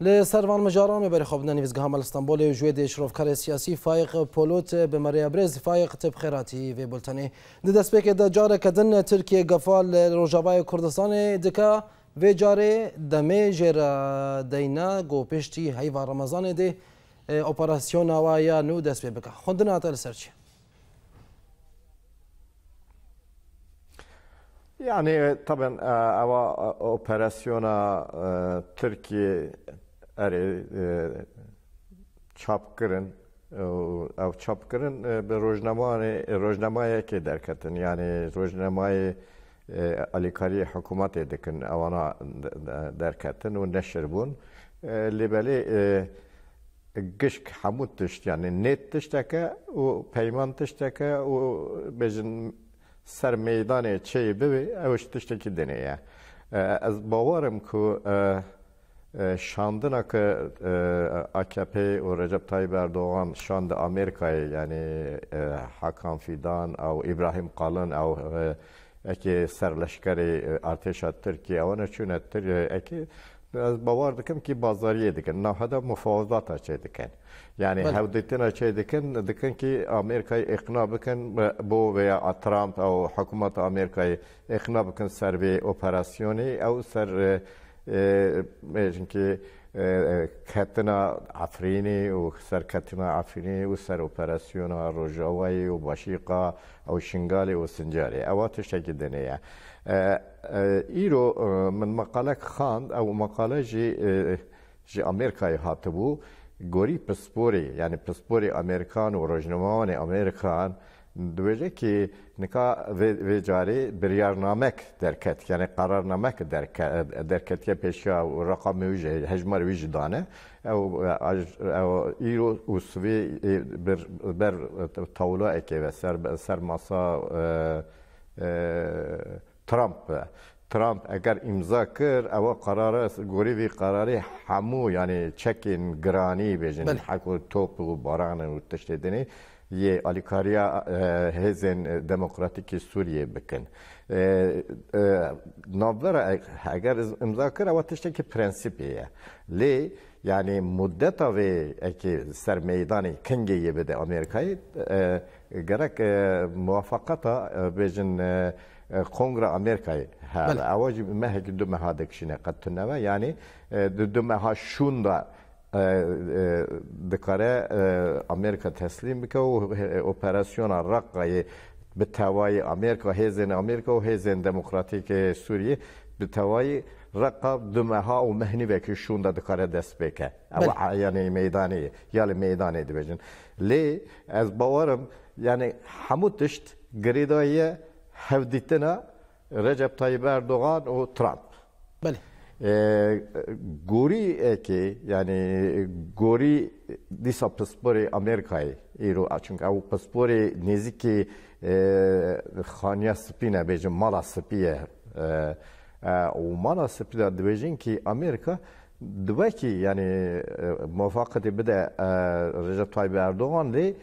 لی سروان مجاران بری خواب نویزگاه عمل استانبول جوید اشرافکار سیاسی فایق پولوت به مریا برز فایق تب خیراتی و بلتنی ده دست بکه ده جاره کدن ترکیه گفال روژاوای کردستان دکا و جاره دمه جر دینا گو پشتی هیوا رمضان ده اپراسیون آوایا نو دست بکه خوندن آتا لسرچی يعني طبعا أو أوبراسيون تركي Ари чап кырын ав чап кырын рojnamane rojnamaya ke derketin yani rojnamayê e, alîkariyê hikûmatê dikin ewana derketin û neşir bûn e, li belê e, gişk hemû tişt yani nêt tişteke û peyman tişteke û bêjin ser meydanê çeyê bivê ew ji tiştekî dinê ye ez bawarim ku Şand'ın akı e, AKP و Recep Tayyip Erdoğan Şand'ı Amerika'yı yani e, Hakan Fidan او İbrahim Kalın او اکی سرلشکری ارتش ترکیه و نشونه تر اکی از باور دکم که بازاریه دکن نه هدا مفاوضات چه دکن یعنی هودیتنا چه دکن دکن که امریکای اقناع بکن بو ویا ترامپ او حکومت امریکای اقناع بکن سر به اپراسیونی او سر که کتنا عفرینی و سر کتنا عفرینی و سر اپراسیون و رجاوی و باشیقا او شنگال و سنجاری اواتش تکی دنیا ایرو من مقاله خاند او مقاله جی جی امریکای هاتبو گوری پسپوری یعنی پسپوری امریکان و رجنمان امریکان دویژه که نکا و جاری بریارنامک درکت یعنی قرارنامک درکت یه پیشی و رقم ویژه هجمار ویژه دانه او او ایرو اوسوی بر بر طاوله که و سر سر ماسا ترامپ ترامپ اگر امضا کرد او قرار گوری وی قراری همو یعنی چکین گرانی بیجن حق و توپ و باران و تشتیدنی یه آلیکاریا هزن دموکراتیک سوریه بکن نابر اگر امضا کرد و تشتی که پرنسیپیه لی یعنی مدت و اکی سر میدانی کنگی یه بده آمریکایی گرک موافقت بیجن کنگره آمریکایی هر اواجی مهک دو مهادکشینه قد تنوه یعنی دو مها شون ده دکاره امریکا تسلیم بکه و اپراسیون رقای به توای امریکا هیزن امریکا و هیزن دموکراتیک سوریه به توای رقب دمها و مهنی وکی شون ده دکاره دست بکه او یعنی میدانی یعنی میدانی دبجن لی از باورم یعنی همو تشت گریدایی هفدیتنا رجب طیب اردوغان و ترامپ بله گوری که یعنی گوری دیسا پسپور امریکای ایرو چونکه او پسپور نیزی که خانیا سپینه بیجن مالا سپیه او مالا سپی در دویجین که امریکا دوکی یعنی موافقت بده رجب طایب اردوغان لی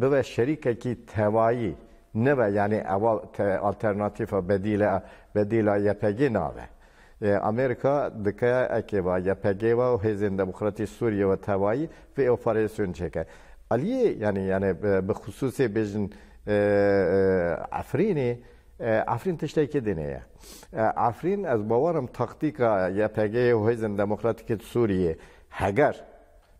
به شریکه که توایی نه یعنی اول آلترناتیف بدیل بدیل یپگی ناوه Amerika dikaya ekeva ya pegeva o hezin demokrati Suriye ve tevayi ve operasyon çeke. Aliye yani yani e, bi hususi bejin e, e, Afrin'i افرین تشتی که دینه افرین از باورم تاکتیکا یا پگه هیزن دموکراتیک سوریه هگر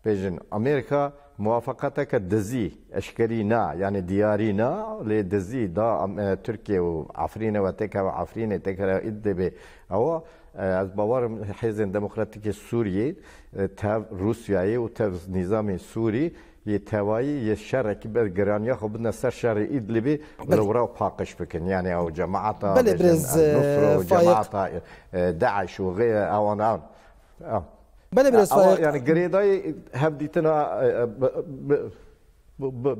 بیجن امریکا موافقتك الدزي اشكرينا يعني ديارينا لدزي دا آه، تركيا وعفرينا وتكا وعفرينا تكا ادبه او آه، از باور حزن ديمقراطيك سوریه آه، تاو روسيا و تاو نظام سوري یه توایی یه شرکی به گرانیا خوب بدنا سر شر ادلبی برورا و پاکش بکن یعنی او جماعت بله برز و جماعت داعش و غیر اوان Budeme svoje... Yani gredayı hep ditena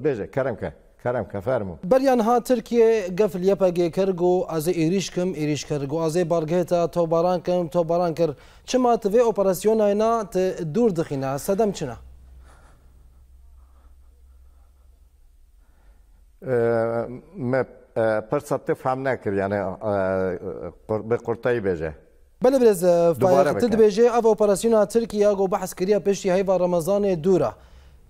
beje karamka. کرم کفرمو بریان هاتر که گفل یپا گی کرگو از ایریش کم ایریش کرگو از بارگهتا تو باران کم تو باران کر چما توی اپراسیون اینا دور دخینا سدم چنا ما پرسات تفهم نکر یعنی به قرطایی بیجه بله برز تدبیجه او اپراسیونا ترکیه گو بحث کریا پیشی هیوا رمضان دوره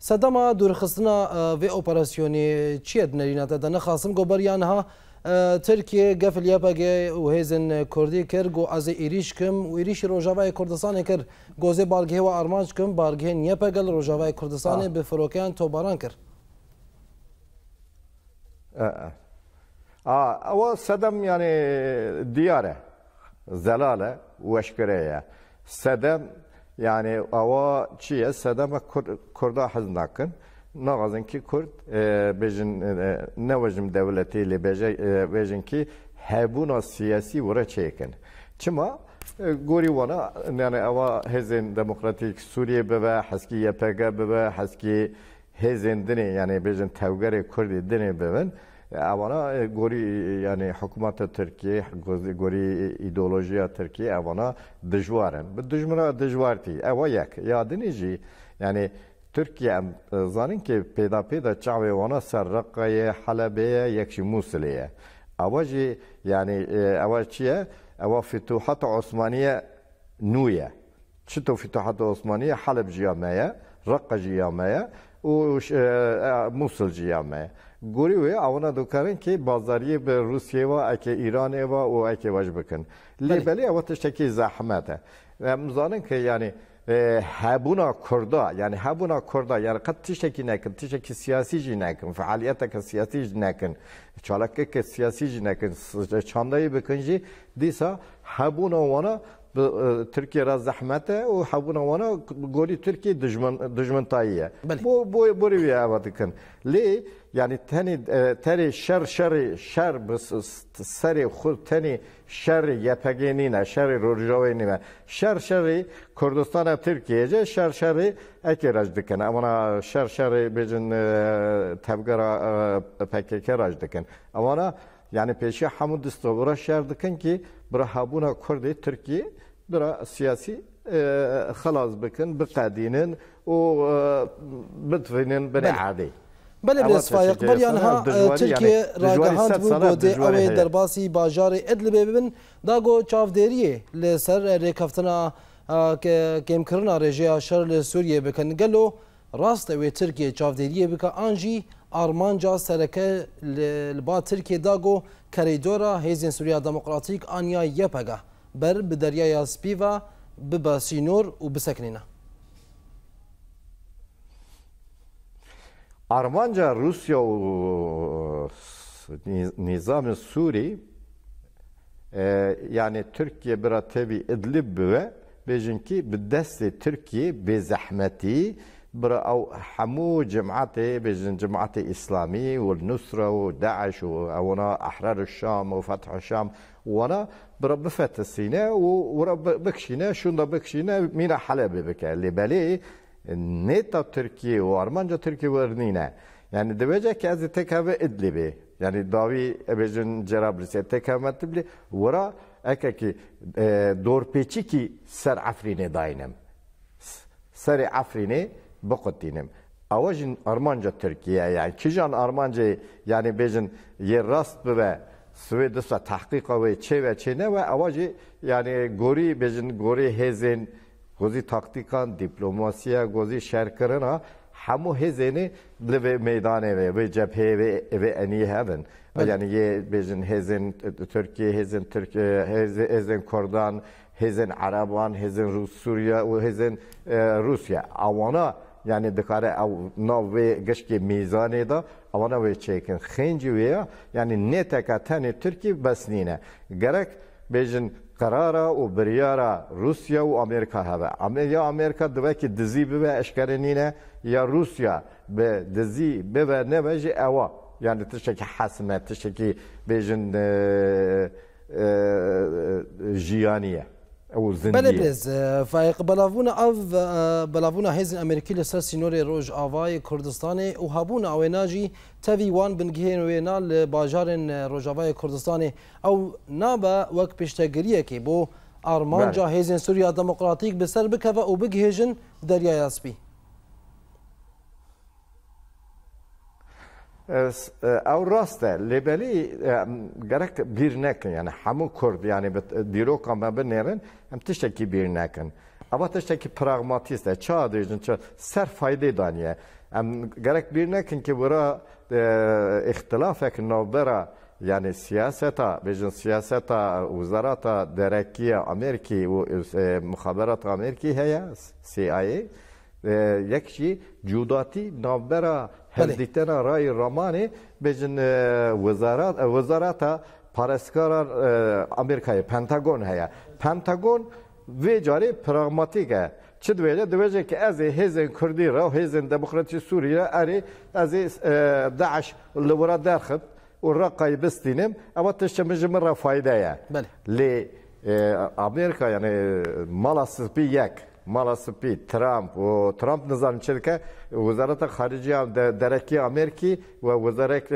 سدما دورخستنا و اپراسیونی چیه دنرینات ده نخواستم گو بریان ها ترکیه گفل یپگه و هیزن کردی کر گو از ایریش کم و ایریش روژاوای کردستان کر گوزه بارگه و ارمانج کم بارگه نیپگل روژاوای کردستان به فروکیان توباران کر آه. آه. او صدم یعنی دیاره زلاله وشكريه سدم يعني اوا چيه سدم كردا حزن ناكن نغازن كي كرد بجن نوجم دولتي لي بجن كي هبونا سياسي ورا چيكن چما گوری وانا یعنی اوا هزین دموکراتیک سوریه ببه حسکی یپگه ببه حسکی هزین دنی یعنی بجن توگر کردی دنی ببن اونا گوری یعنی حکومت ترکیه گوری ایدئولوژیا ترکیه اونا دجوارن به دجمنا دجوارتی او یک یادنی جی یعنی ترکیه ام زانین که پیدا پیدا چاوی وانا سرقه حلبه یکشی موسلیه او جی یعنی او چیه او فتوحات عثمانیه نویه چطور فتوحات عثمانیه حلب جیامه رقه جیامه و موسل جیامه گوری اونا دوکارن که بازاری به روسیه و اک ایران و او اک واج بکن لیبلی او تشتکی زحمته مزانن که یعنی هبونا کردا یعنی هبونا کردا یعنی قد تشتکی نکن تشتکی سیاسی جی نکن فعالیت که سیاسی جی نکن چالکه که سیاسی جی نکن چاندایی بکن جی دیسا هبونا وانا E, Türkiye raz zahmete o habuna wana gori Türkiye düşman düşmantayı. Bu bu bu riya vadikin. Li yani tani e, tari şer şer şer bas sari xud tani şer yapagenina şer rojavina e şer şer Kurdistan Türkiye'ce şer şer ekiraj dikin. Ama şer şer bizim tevgara PKK raj dikin. Ama yani peşi hamud istovura şer dikin ki birhabûna Kurdê Tirkiye bira siyasî xelas bikin biqedînin û bitvînin bin erdê. بله به اسفایق بریان ها ترکیه راگهاند بو بوده اوه درباسی باجار ادلب ببن داگو چافدریه لسر ریکفتنا کم کرنا رژه شر سوریه بکن گلو راست اوه ترکیه چافدریه بکن آنجی آرمانجا سرکه لبا ترکیه داگو کریدورا هیزین سوریا دموکراتیک آنیا یپگا بر به دریای سپیوا ببا سینور و بسکنینه Armanca Rusya nizamı Suri e, yani Türkiye bir tabi İdlib ve bejinki bir desti Türkiye bir zahmeti او حمو جمعتي بزن جمعتي اسلامي والنصره وداعش وانا احرار الشام وفتح الشام وانا برب فتح السيناء ورب بكشينا شون بكشينا مينا حلبة بك اللي بالي نيتا تركي وارمانجا تركي ورنينا يعني دبجة كازي تكابة ادلبي يعني داوي بجن جرابلسي تكابة تبلي ورا اكاكي آه، دور بيتشيكي سر عفريني داينم سر عفريني بقدینم اوجین آرمانجا ترکیه یعنی کیجان آرمانجا یعنی بیجن یه راست به سویدسا تحقیق و چه و چه نه و اواجی یعنی گوری بیجن گوری هزین گوزی تاکتیکان دیپلوماسیا گوزی شرکرن ها همو هزینی لبه میدانه و به جبهه و و انی هبن yani ye bizim hezin Türkiye hezin Türkiye hezin, hezin Kurdan hezin Araban hezin Rus Suriye ve hezin e, Rusya avana یعنی دکاره او ناوی گشکی میزانی دا اوانا وی چیکن خینجی ویا یعنی نه تکتن ترکی بسنینه گرک بیجن قرارا و بریارا روسیا و امریکا هوا یا امریکا دوی که دزی ببه اشکرنینه یا روسیا به دزی ببه نبجی اوا یعنی تشکی حسمه تشکی بیجن جیانیه Belê pêz fayqbelavbûna ev belavbûna hêzên Amerîkî li ser sînorê Rojavayê Kurdistanê û habûna awêna jî tevî wan bingihên wêna li bajarên Rojavayê Kurdistanê ew nabe wek pêştegiriyekê bo armanca hêzên Sûriya Demokratîk bi ser bikeve û bigihêjin deryaya spî. او راسته لبلی گرک بیر نکن یعنی همون کرد یعنی دیروک هم بنیرن هم تشتکی بیر نکن اما تشتکی پراغماتیسته چه دیجن چه سر فایده دانیه ام گرک بیر نکن که برا اختلاف اک نوبرا یعنی سیاستا بیجن سیاستا وزارت درکیه امریکی و مخابرات امریکی هست سی آی یەکشی جوداتی ناوبەرە هەردیتەنە ڕای ڕەمانێ بێژن وەزارات وەزاراتە پارێزکاران ئەمریکای پەنتەگۆن هەیە پەنتەگۆن وێ جارێ پراغماتیکە چ دوێرە دوێژێ کە ئەزێ هێزن کوردی ڕە و هێزن دەموکراتی سووریە ئەرێ ئەزێ داعش لەورا دەرخت و ڕقای بستینم ئەوە تشتە مژمە ڕەفایدەیە لێ ئەمریکا یانێ ماڵا سپی یەک مالاسپی ترامپ و ترامپ نظامچیلکه وزارت خارجه درکی امریکی و وزارت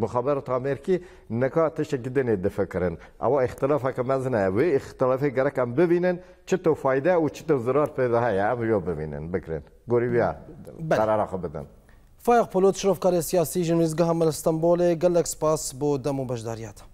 مخابرات امریکی نکا تشکیدن دفکرن او اختلاف که مزنه و اختلافی گرکم ببینن چطور فایده و چطور ضرر پیدا هیا او ببینن بکرن گوری بیا قرار خو بدن فایق پلوت شرفکار سیاسی جنویزگاه مل استانبول گلک سپاس بو دمو بجداریاته